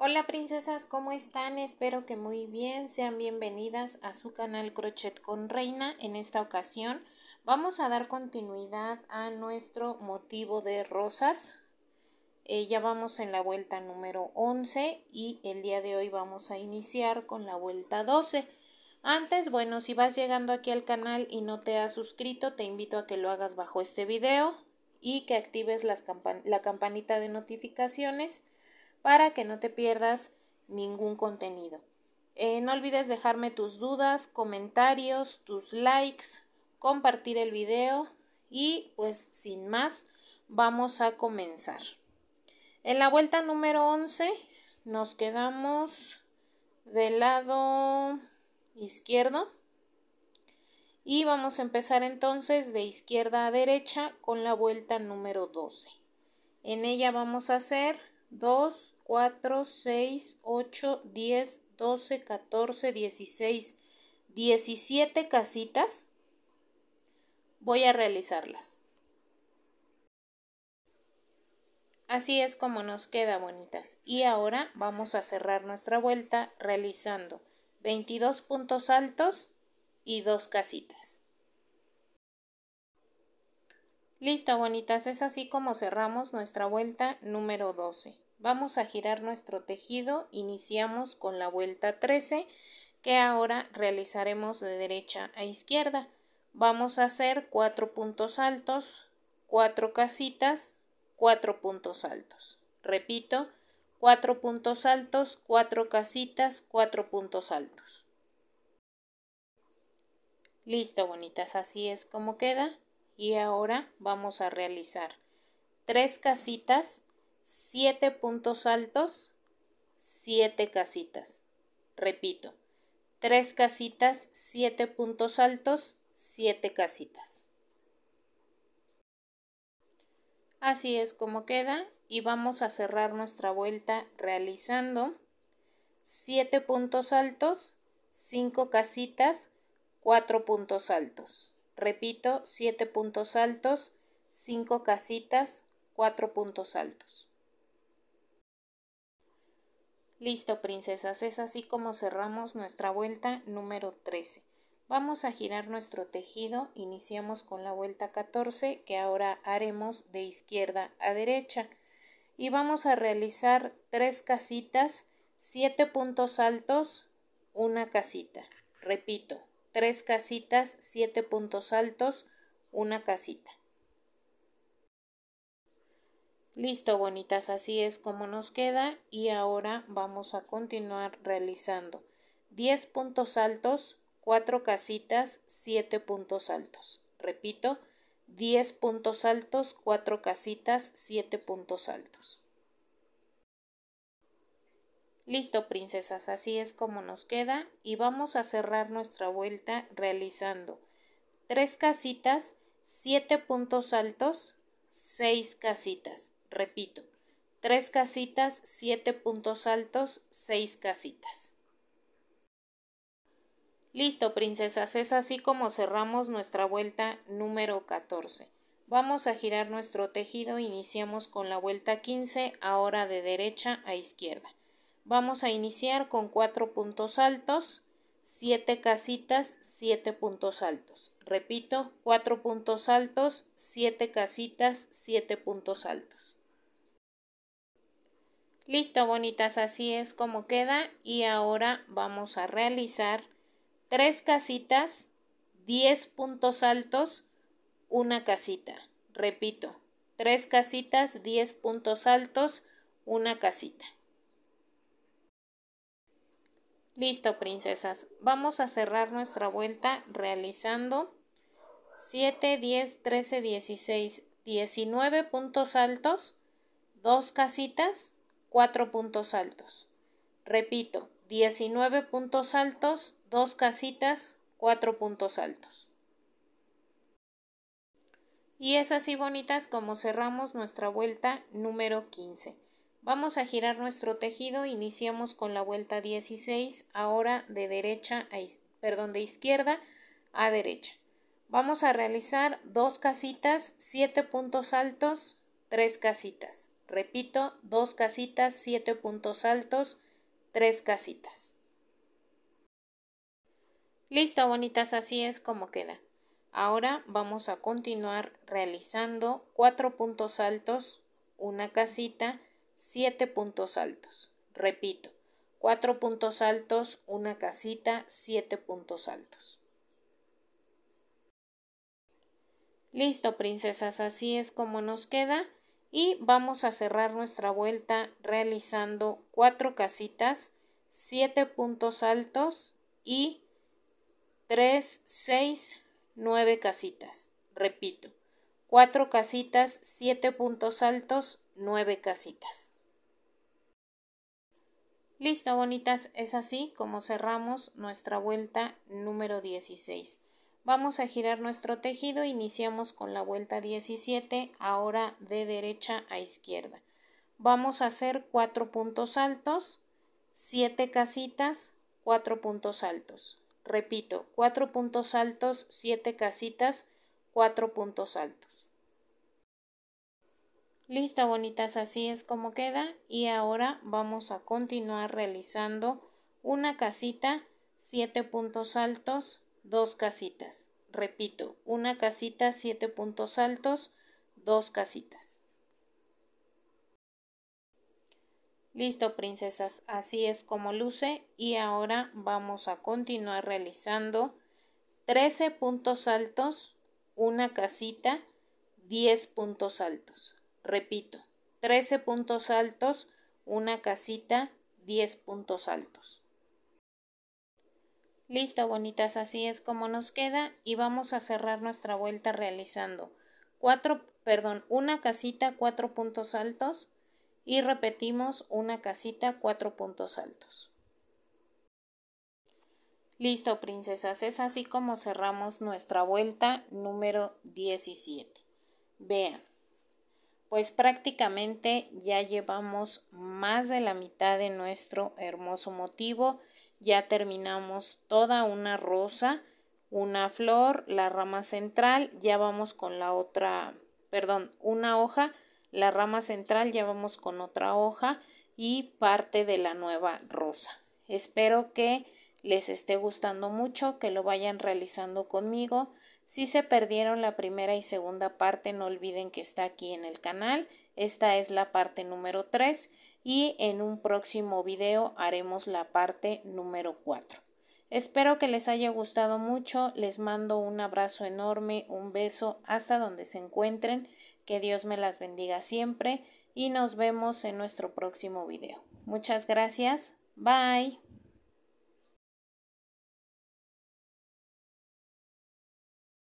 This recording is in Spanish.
Hola princesas, ¿cómo están? Espero que muy bien. Sean bienvenidas a su canal Crochet con Reina. En esta ocasión vamos a dar continuidad a nuestro motivo de rosas. Eh, ya vamos en la vuelta número 11 y el día de hoy vamos a iniciar con la vuelta 12. Antes, bueno, si vas llegando aquí al canal y no te has suscrito, te invito a que lo hagas bajo este video y que actives la campanita de notificaciones para que no te pierdas ningún contenido. Eh, no olvides dejarme tus dudas, comentarios, tus likes, compartir el video y pues sin más vamos a comenzar. En la vuelta número 11 nos quedamos del lado izquierdo y vamos a empezar entonces de izquierda a derecha con la vuelta número 12. En ella vamos a hacer 2, 4, 6, 8, 10, 12, 14, 16, 17 casitas. Voy a realizarlas. Así es como nos queda, bonitas. Y ahora vamos a cerrar nuestra vuelta realizando 22 puntos altos y 2 casitas. Listo, bonitas, es así como cerramos nuestra vuelta número 12. Vamos a girar nuestro tejido, iniciamos con la vuelta 13, que ahora realizaremos de derecha a izquierda. Vamos a hacer 4 puntos altos, 4 casitas, 4 puntos altos. Repito, 4 puntos altos, 4 casitas, 4 puntos altos. Listo, bonitas, así es como queda y ahora vamos a realizar tres casitas, siete puntos altos, siete casitas. Repito, tres casitas, siete puntos altos, siete casitas. Así es como queda y vamos a cerrar nuestra vuelta realizando siete puntos altos, cinco casitas, cuatro puntos altos. Repito, 7 puntos altos, 5 casitas, 4 puntos altos. Listo, princesas, es así como cerramos nuestra vuelta número 13. Vamos a girar nuestro tejido, iniciamos con la vuelta 14 que ahora haremos de izquierda a derecha y vamos a realizar 3 casitas, 7 puntos altos, una casita. Repito, tres casitas, siete puntos altos, una casita. Listo, bonitas, así es como nos queda y ahora vamos a continuar realizando 10 puntos altos, cuatro casitas, 7 puntos altos. Repito, 10 puntos altos, cuatro casitas, 7 puntos altos. Listo, princesas, así es como nos queda y vamos a cerrar nuestra vuelta realizando tres casitas, siete puntos altos, seis casitas. Repito, tres casitas, siete puntos altos, seis casitas. Listo, princesas, es así como cerramos nuestra vuelta número 14. Vamos a girar nuestro tejido, iniciamos con la vuelta 15, ahora de derecha a izquierda. Vamos a iniciar con 4 puntos altos, 7 casitas, 7 puntos altos. Repito, 4 puntos altos, 7 casitas, 7 puntos altos. Listo, bonitas, así es como queda y ahora vamos a realizar 3 casitas, 10 puntos altos, 1 casita. Repito, 3 casitas, 10 puntos altos, 1 casita. Listo, princesas. Vamos a cerrar nuestra vuelta realizando 7, 10, 13, 16, 19 puntos altos, 2 casitas, 4 puntos altos. Repito, 19 puntos altos, 2 casitas, 4 puntos altos. Y es así bonitas como cerramos nuestra vuelta número 15. Vamos a girar nuestro tejido, iniciamos con la vuelta 16, ahora de derecha a perdón, de izquierda a derecha. Vamos a realizar dos casitas, 7 puntos altos, 3 casitas. Repito, dos casitas, 7 puntos altos, 3 casitas. Listo, bonitas, así es como queda. Ahora vamos a continuar realizando 4 puntos altos, una casita, siete puntos altos. Repito, cuatro puntos altos, una casita, siete puntos altos. Listo, princesas, así es como nos queda y vamos a cerrar nuestra vuelta realizando cuatro casitas, siete puntos altos y 3, 6, nueve casitas. Repito, cuatro casitas, siete puntos altos, nueve casitas. Listo, bonitas, es así como cerramos nuestra vuelta número 16. Vamos a girar nuestro tejido, iniciamos con la vuelta 17, ahora de derecha a izquierda. Vamos a hacer cuatro puntos altos, siete casitas, cuatro puntos altos. Repito, cuatro puntos altos, siete casitas, cuatro puntos altos. Listo, bonitas, así es como queda y ahora vamos a continuar realizando una casita, 7 puntos altos, dos casitas. Repito, una casita, 7 puntos altos, dos casitas. Listo, princesas, así es como luce y ahora vamos a continuar realizando 13 puntos altos, una casita, 10 puntos altos. Repito, 13 puntos altos, una casita, 10 puntos altos. Listo, bonitas, así es como nos queda y vamos a cerrar nuestra vuelta realizando cuatro, perdón, una casita, cuatro puntos altos y repetimos una casita, cuatro puntos altos. Listo, princesas, es así como cerramos nuestra vuelta número 17. Vean, pues prácticamente ya llevamos más de la mitad de nuestro hermoso motivo, ya terminamos toda una rosa, una flor, la rama central, ya vamos con la otra, perdón, una hoja, la rama central, ya vamos con otra hoja y parte de la nueva rosa. Espero que les esté gustando mucho, que lo vayan realizando conmigo si se perdieron la primera y segunda parte, no olviden que está aquí en el canal. Esta es la parte número 3 y en un próximo video haremos la parte número 4. Espero que les haya gustado mucho, les mando un abrazo enorme, un beso hasta donde se encuentren, que Dios me las bendiga siempre y nos vemos en nuestro próximo video. Muchas gracias, bye.